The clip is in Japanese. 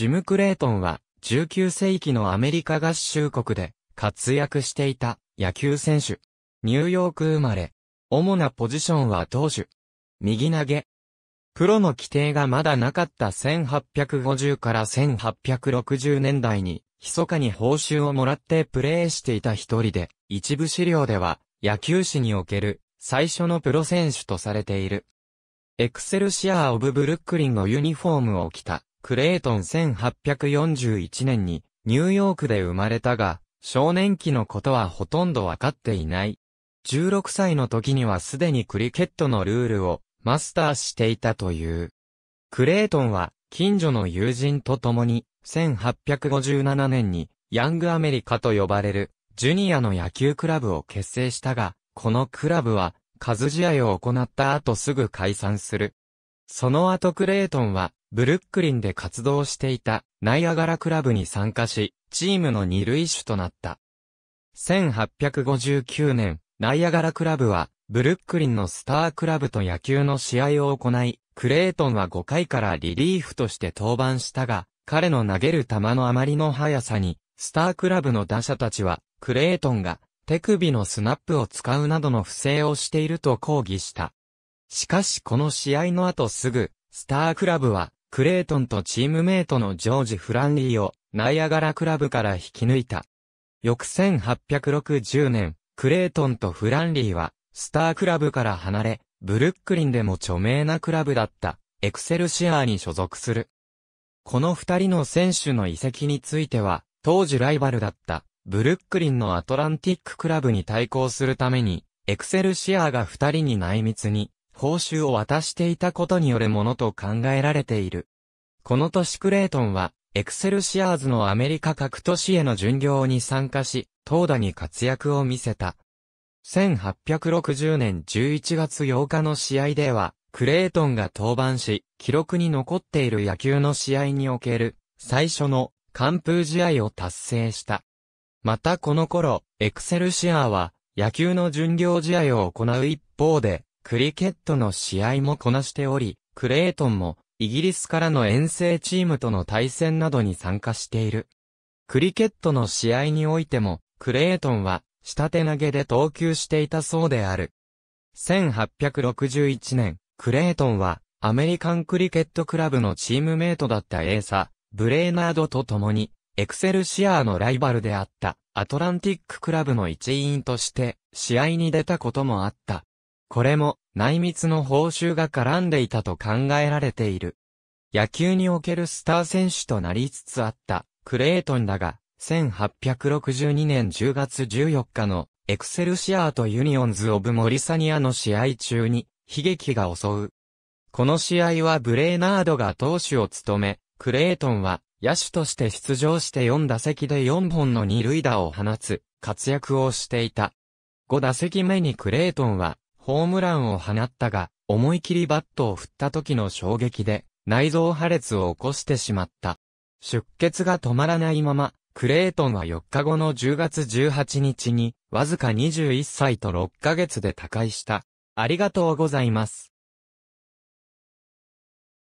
ジム・クレイトンは19世紀のアメリカ合衆国で活躍していた野球選手。ニューヨーク生まれ。主なポジションは投手。右投げ。プロの規定がまだなかった1850から1860年代に、密かに報酬をもらってプレーしていた一人で、一部資料では、野球史における、最初のプロ選手とされている。エクセルシアー・オブ・ブルックリンのユニフォームを着た、クレイトン1841年にニューヨークで生まれたが、少年期のことはほとんどわかっていない。16歳の時にはすでにクリケットのルールをマスターしていたという。クレイトンは近所の友人と共に1857年にヤングアメリカと呼ばれるジュニアの野球クラブを結成したが、このクラブは数試合を行った後すぐ解散する。その後クレイトンは、ブルックリンで活動していたナイアガラクラブに参加し、チームの二塁手となった。1859年、ナイアガラクラブは、ブルックリンのスタークラブと野球の試合を行い、クレイトンは5回からリリーフとして登板したが、彼の投げる球のあまりの速さに、スタークラブの打者たちは、クレイトンが手首のスナップを使うなどの不正をしていると抗議した。しかしこの試合の後すぐ、スタークラブは、クレイトンとチームメイトのジョージ・フランリーを、ナイアガラクラブから引き抜いた。翌1860年、クレイトンとフランリーは、スタークラブから離れ、ブルックリンでも著名なクラブだった、エクセルシアーに所属する。この二人の選手の遺跡については、当時ライバルだった、ブルックリンのアトランティッククラブに対抗するために、エクセルシアーが二人に内密に、報酬を渡していたことによるものと考えられている。この年クレイトンは、エクセルシアーズのアメリカ各都市への巡業に参加し、投打に活躍を見せた。1860年11月8日の試合では、クレイトンが登板し、記録に残っている野球の試合における、最初の完封試合を達成した。またこの頃、エクセルシアは、野球の巡業試合を行う一方で、クリケットの試合もこなしており、クレイトンも、イギリスからの遠征チームとの対戦などに参加している。クリケットの試合においても、クレイトンは、下手投げで投球していたそうである。1861年、クレイトンは、アメリカンクリケットクラブのチームメイトだったエーサ、ブレーナードと共に、エクセルシアーのライバルであった、アトランティッククラブの一員として、試合に出たこともあった。これも内密の報酬が絡んでいたと考えられている。野球におけるスター選手となりつつあったクレイトンだが、1862年10月14日のエクセルシアートユニオンズ・オブ・モリサニアの試合中に悲劇が襲う。この試合はブレーナードが投手を務め、クレイトンは野手として出場して4打席で4本の二塁打を放つ活躍をしていた。5打席目にクレイトンはホームランを放ったが、思い切りバットを振った時の衝撃で、内臓破裂を起こしてしまった。出血が止まらないまま、クレイトンは4日後の10月18日に、わずか21歳と6ヶ月で他界した。ありがとうございます。